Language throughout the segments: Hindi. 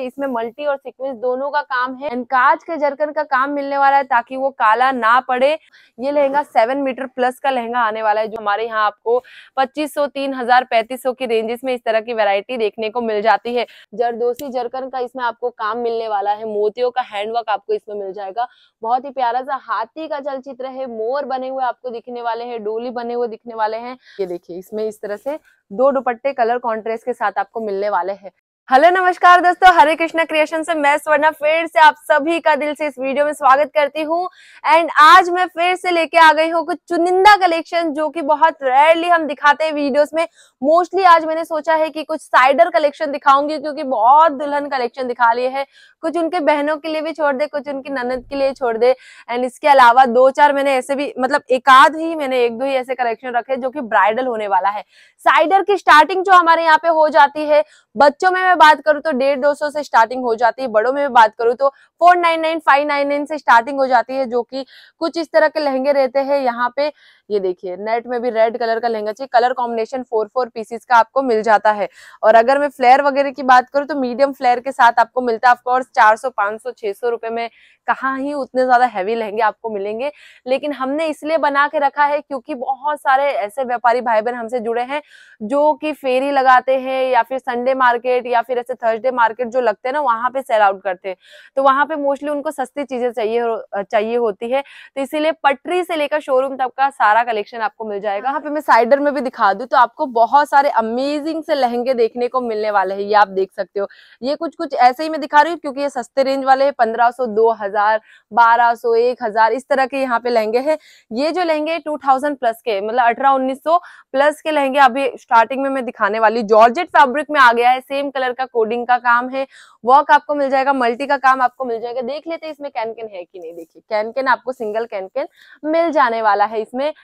इसमें मल्टी और सीक्वेंस दोनों का काम है एंड काज के जरकन का काम मिलने वाला है ताकि वो काला ना पड़े ये लहंगा सेवन मीटर प्लस का लहंगा आने वाला है जो हमारे यहाँ आपको 2500 3000 सौ की रेंजेस में इस तरह की वैरायटी देखने को मिल जाती है जरदोसी जरकन का इसमें आपको काम मिलने वाला है मोतियों का हैंडवर्क आपको इसमें मिल जाएगा बहुत ही प्यारा सा हाथी का चलचित्र है मोर बने हुए आपको दिखने वाले है डोली बने हुए दिखने वाले है ये देखिए इसमें इस तरह से दो दुपट्टे कलर कॉन्ट्रेस्ट के साथ आपको मिलने वाले हैं हेलो नमस्कार दोस्तों हरे कृष्णा क्रिएशन से मैं स्वर्णा फिर से आप सभी का दिल से इस वीडियो में स्वागत करती हूँ एंड आज मैं फिर से लेके आ गई हूँ कुछ चुनिंदा कलेक्शन जो कि बहुत रेयरली हम दिखाते हैं वीडियोस में मोस्टली आज मैंने सोचा है कि कुछ साइडर कलेक्शन दिखाऊंगी क्योंकि बहुत दुल्हन कलेक्शन दिखा लिए है कुछ उनके बहनों के लिए भी छोड़ दे कुछ उनकी ननद के लिए छोड़ दे एंड इसके अलावा दो चार मैंने ऐसे भी मतलब एक आध ही मैंने एक दो ही ऐसे कलेक्शन रखे जो की ब्राइडल होने वाला है साइडर की स्टार्टिंग जो हमारे यहाँ पे हो जाती है बच्चों में में बात करूँ तो डेढ़ दो सौ से स्टार्टिंग हो जाती है बड़ों में भी बात करूँ तो four nine nine five nine nine से स्टार्टिंग हो जाती है जो कि कुछ इस तरह के लहंगे रहते हैं यहाँ पे ये देखिए नेट में भी रेड कलर का लहंगा चाहिए colour combination four four pieces का आपको मिल जाता है और अगर मैं फ्लेयर वगैरह की बात करूँ तो मीडियम फ्लेयर के साथ आपको मिलता है ऑफकोर्स चार सौ पांच सौ छह सौ रुपए में कहा ही उतने ज्यादा हैवी लहंगे आपको मिलेंगे लेकिन हमने इसलिए बना के रखा है क्योंकि बहुत सारे ऐसे व्यापारी भाई बहन हमसे जुड़े हैं जो कि फेरी लगाते हैं या फिर संडे मार्केट या फिर ऐसे थर्सडे मार्केट जो लगते हैं ना वहां पे सेल आउट करते हैं तो वहां पे मोस्टली उनको सस्ती चीजें चाहिए चाहिए होती है तो इसीलिए पटरी से लेकर शोरूम तक का सारा सारा कलेक्शन आपको मिल जाएगा यहाँ पे मैं साइडर में भी दिखा दू तो आपको बहुत सारे अमेजिंग से लहंगे देखने को मिलने वाले हैं ये आप देख सकते हो ये कुछ कुछ ऐसे ही मैं दिखा रही हूँ क्योंकि ये सस्ते रेंज वाले हैं पंद्रह सो दो हजार इस तरह के यहाँ पे लहंगे है ये जो लहंगे टू प्लस के मतलब अठारह उन्नीस प्लस के लहंगे अभी स्टार्टिंग में मैं दिखाने वाली जॉर्ज फैब्रिक में आ गया है सेम कलर का कोडिंग का काम है वर्क आपको मिल जाएगा मल्टी का काम आपको मिल जाएगा देख लेते हैं इसमें कैनकेन है कि नहीं देखिए कैनकेन आपको सिंगल कैनकेन मिल जाने वाला है इसमें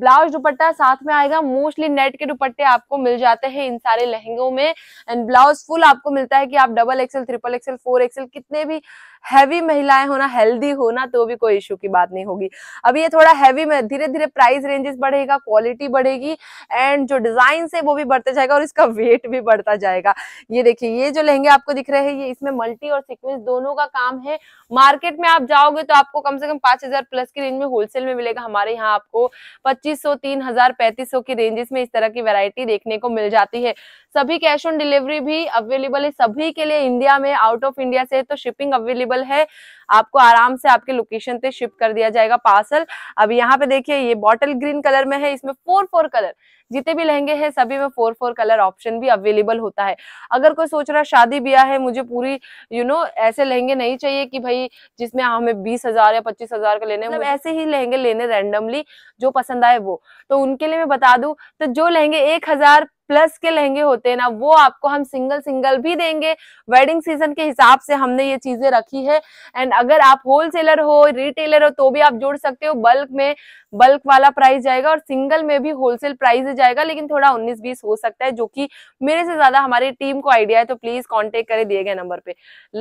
ब्लाउज दुपट्टा साथ में आएगा मोस्टली नेट के दुपट्टे आपको मिल जाते हैं इन सारे लहंगों में एंड ब्लाउज फुल आपको मिलता है कि आप double XL triple XL four XL कितने भी हैवी महिलाएं होना हेल्दी होना तो भी कोई इश्यू की बात नहीं होगी अभी ये थोड़ा हैवी में धीरे धीरे प्राइस रेंजेस बढ़ेगा क्वालिटी बढ़ेगी एंड जो डिजाइन है वो भी बढ़ते जाएगा और इसका वेट भी बढ़ता जाएगा ये देखिए ये जो लहंगे आपको दिख रहे हैं ये इसमें मल्टी और सिक्वेंस दोनों का काम है मार्केट में आप जाओगे तो आपको कम से कम पांच प्लस की रेंज में होलसेल में मिलेगा हमारे यहाँ आपको पच्चीस 2500 सौ की रेंजेस में इस तरह की वैरायटी देखने को मिल जाती है सभी कैश ऑन डिलीवरी भी अवेलेबल है सभी के लिए इंडिया में आउट ऑफ इंडिया से तो शिपिंग अवेलेबल है आपको आराम से आपके लोकेशन पे शिप कर दिया जाएगा पार्सल अब यहाँ पे देखिए ये बॉटल ग्रीन कलर में है इसमें फोर फोर कलर जितने भी लहंगे हैं सभी में फोर फोर कलर ऑप्शन भी अवेलेबल होता है अगर कोई सोच रहा शादी ब्याह है मुझे पूरी यू you नो know, ऐसे लहंगे नहीं चाहिए कि भाई जिसमें हाँ, हमें बीस हजार या पच्चीस हजार का लेने मतलब ऐसे ही लहंगे लेने रेंडमली जो पसंद आए वो तो उनके लिए मैं बता दू तो जो लहंगे एक हजार प्लस के लहंगे होते हैं ना वो आपको हम सिंगल सिंगल भी देंगे वेडिंग सीजन के हिसाब से हमने ये चीजें रखी है एंड अगर आप होलसेलर हो रिटेलर हो तो भी आप जोड़ सकते हो बल्क में बल्क वाला प्राइस जाएगा और सिंगल में भी होलसेल प्राइस जाएगा लेकिन थोड़ा उन्नीस बीस हो सकता है जो कि मेरे से ज्यादा हमारी टीम को आइडिया है तो प्लीज कॉन्टेक्ट करें दिए गए नंबर पे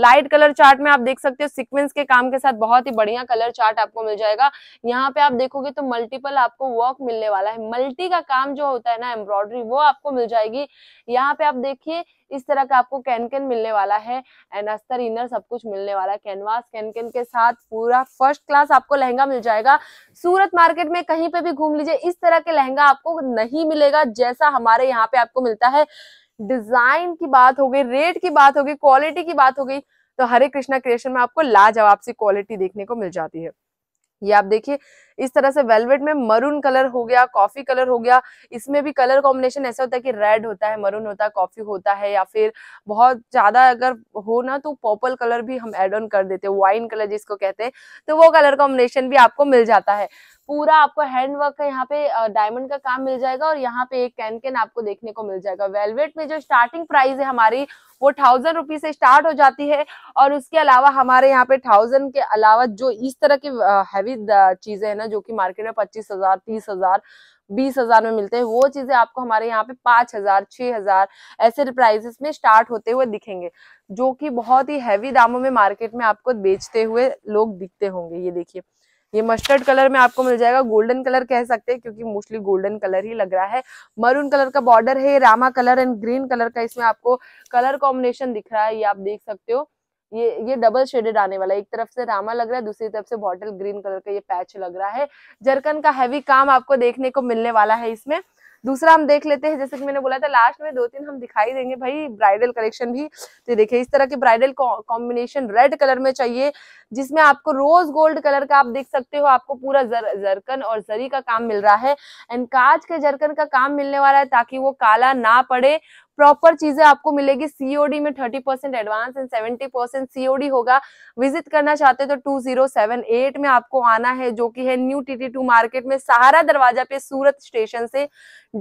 लाइट कलर चार्ट में आप देख सकते हो सिक्वेंस के काम के साथ बहुत ही बढ़िया कलर चार्ट आपको मिल जाएगा यहाँ पे आप देखोगे तो मल्टीपल आपको वर्क मिलने वाला है मल्टी का काम जो होता है ना एम्ब्रॉयडरी वो आपको मिल जाएगी यहाँ पे आप देखिए इस तरह का आपको कैन कैन मिलने वाला है एंड अस्तर इनर सब कुछ मिलने वाला है कैनवास कैन कैन के साथ पूरा फर्स्ट क्लास आपको लहंगा मिल जाएगा सूरत मार्केट में कहीं पे भी घूम लीजिए इस तरह के लहंगा आपको नहीं मिलेगा जैसा हमारे यहाँ पे आपको मिलता है डिजाइन की बात हो गई रेट की बात हो गई क्वालिटी की बात हो गई तो हरे कृष्णा क्रिएशन में आपको लाजवाब सी क्वालिटी देखने को मिल जाती है ये आप देखिए इस तरह से वेलवेट में मरून कलर हो गया कॉफी कलर हो गया इसमें भी कलर कॉम्बिनेशन ऐसा होता है कि रेड होता है मरून होता है कॉफी होता है या फिर बहुत ज्यादा अगर हो ना तो पर्पल कलर भी हम एड ऑन कर देते हैं वाइन कलर जिसको कहते हैं तो वो कलर कॉम्बिनेशन भी आपको मिल जाता है पूरा आपको हैंड वर्क का यहाँ पे डायमंड का काम मिल जाएगा और यहाँ पे एक कैन कैन आपको देखने को मिल जाएगा वेलवेट में जो स्टार्टिंग प्राइस है हमारी वो थाउजेंड रुपीज से स्टार्ट हो जाती है और उसके अलावा हमारे यहाँ पे थाउजेंड के अलावा जो इस तरह की हैवी चीजें है ना ना जो कि मार्केट में पच्चीस हजार तीस हजार बीस हजार में मिलते हैं वो चीजें आपको हमारे यहाँ पे पांच हजार छह हजार ऐसे प्राइसेस में स्टार्ट होते हुए दिखेंगे जो कि बहुत ही हैवी दामों में मार्केट में आपको बेचते हुए लोग दिखते होंगे ये देखिए ये मस्टर्ड कलर में आपको मिल जाएगा गोल्डन कलर कह सकते हैं क्योंकि मोस्टली गोल्डन कलर ही लग रहा है मरून कलर का बॉर्डर है रामा कलर एंड ग्रीन कलर का इसमें आपको कलर कॉम्बिनेशन दिख रहा है ये आप देख सकते हो ये ये डबल शेडेड आने वाला है एक तरफ से रामा लग रहा है दूसरी तरफ से बॉटल ग्रीन कलर का ये पैच लग रहा है जरकन का हैवी काम आपको देखने को मिलने वाला है इसमें दूसरा हम देख लेते हैं जैसे कि मैंने बोला था लास्ट में दो तीन हम दिखाई देंगे भाई ब्राइडल कलेक्शन भी तो देखिए इस तरह के ब्राइडल कॉम्बिनेशन रेड कलर में चाहिए जिसमें आपको रोज गोल्ड कलर का आप देख सकते हो आपको पूरा जर, जरकन और जरी का काम मिल रहा है एंड कांच के जरकन का काम मिलने वाला है ताकि वो काला ना पड़े प्रॉपर चीजें आपको मिलेगी सीओडी में thirty percent advance and seventy percent COD होगा विजिट करना चाहते तो टू जीरो सेवन एट में आपको आना है जो कि है न्यू टीटी टू मार्केट में सहारा दरवाजा पे सूरत स्टेशन से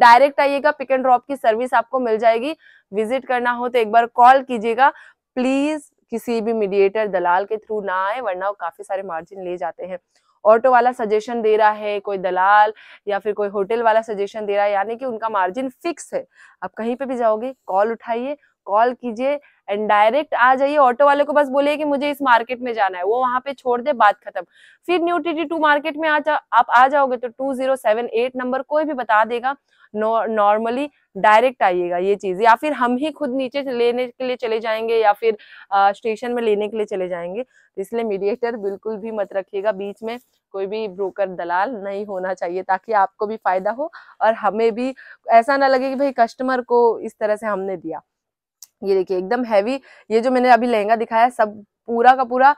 डायरेक्ट आइएगा पिक एंड ड्रॉप की सर्विस आपको मिल जाएगी विजिट करना हो तो एक बार कॉल कीजिएगा प्लीज किसी भी मीडिएटर दलाल के थ्रू ना आए वरना वो काफ़ी सारे मार्जिन ले जाते हैं ऑटो वाला सजेशन दे रहा है कोई दलाल या फिर कोई होटल वाला सजेशन दे रहा है यानी कि उनका मार्जिन फिक्स है आप कहीं पे भी जाओगे कॉल उठाइए कॉल कीजिए एंड डायरेक्ट आ जाइए ऑटो वाले को बस बोलिए कि मुझे इस मार्केट में जाना है वो वहां पे छोड़ दे बात खत्म फिर न्यू टी टू मार्केट में आ जा आप आ जाओगे तो two zero seven eight number कोई भी बता देगा नॉर्मली डायरेक्ट आइएगा ये चीज या फिर हम ही खुद नीचे लेने के लिए चले जाएंगे या फिर स्टेशन में लेने के लिए चले जाएंगे तो इसलिए मीडिएटर बिल्कुल भी मत रखिएगा बीच में कोई भी ब्रोकर दलाल नहीं होना चाहिए ताकि आपको भी फायदा हो और हमें भी ऐसा ना लगे कि भाई कस्टमर को इस तरह से हमने दिया ये देखिए एकदम हैवी ये जो मैंने अभी लहंगा दिखाया है सब पूरा का पूरा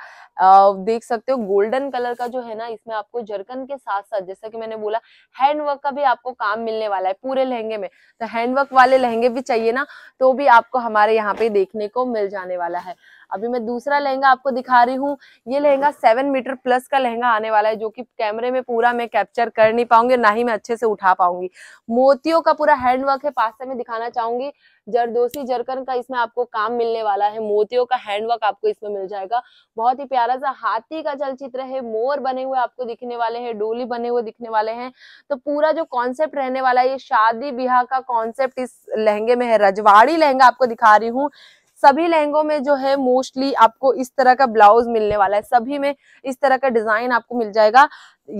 आ, देख सकते हो गोल्डन कलर का जो है ना इसमें आपको जरकन के साथ साथ जैसा कि मैंने बोला हैंडवर्क का भी आपको काम मिलने वाला है पूरे लहंगे में तो हैंडवर्क वाले लहंगे भी चाहिए ना तो भी आपको हमारे यहाँ पे देखने को मिल जाने वाला है अभी मैं दूसरा लहंगा आपको दिखा रही हूँ ये लहंगा सेवन मीटर प्लस का लहंगा आने वाला है जो कि कैमरे में पूरा मैं कैप्चर कर नहीं पाऊंगी ना ही मैं अच्छे से उठा पाऊंगी मोतियों का पूरा हैंडवर्क है पास से मैं दिखाना चाहूंगी जरदोसी जरकन का इसमें आपको काम मिलने वाला है मोतियों का हैंडवर्क आपको इसमें मिल जाएगा बहुत ही प्यारा सा हाथी का चलचित्र है मोर बने हुए आपको दिखने वाले हैं डोली बने हुए दिखने वाले हैं तो पूरा जो कॉन्सेप्ट रहने वाला है ये शादी ब्याह का कॉन्सेप्ट इस लहंगे में है रजवाड़ी लहंगा आपको दिखा रही हूँ सभी लहंगों में जो है मोस्टली आपको इस तरह का ब्लाउज मिलने वाला है सभी में इस तरह का डिजाइन आपको मिल जाएगा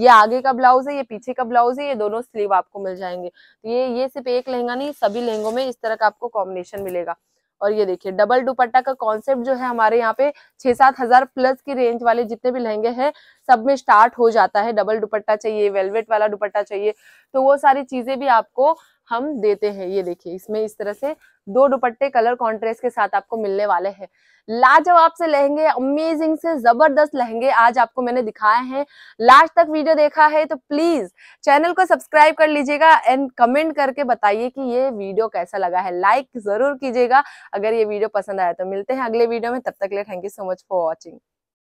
ये आगे का ब्लाउज है ये पीछे का ब्लाउज है ये दोनों स्लीव आपको मिल जाएंगे तो ये ये सिर्फ एक लहंगा नहीं सभी लहंगों में इस तरह का आपको कॉम्बिनेशन मिलेगा और ये देखिए डबल दुपट्टा का कॉन्सेप्ट जो है हमारे यहाँ पे छह सात हजार प्लस की रेंज वाले जितने भी लहंगे हैं सब में स्टार्ट हो जाता है डबल दुपट्टा चाहिए वेलवेट वाला दुपट्टा चाहिए तो वो सारी चीजें भी आपको हम देते हैं ये देखिए इसमें इस तरह से दो दुपट्टे कलर कॉन्ट्रेस्ट के साथ आपको मिलने वाले हैं लाजवाब से लहंगे अमेजिंग से जबरदस्त लहंगे आज आपको मैंने दिखाए हैं लास्ट तक वीडियो देखा है तो प्लीज चैनल को सब्सक्राइब कर लीजिएगा एंड कमेंट करके बताइए कि ये वीडियो कैसा लगा है लाइक जरूर कीजिएगा अगर ये वीडियो पसंद आया तो मिलते हैं अगले वीडियो में तब तक ले thank you so much for watching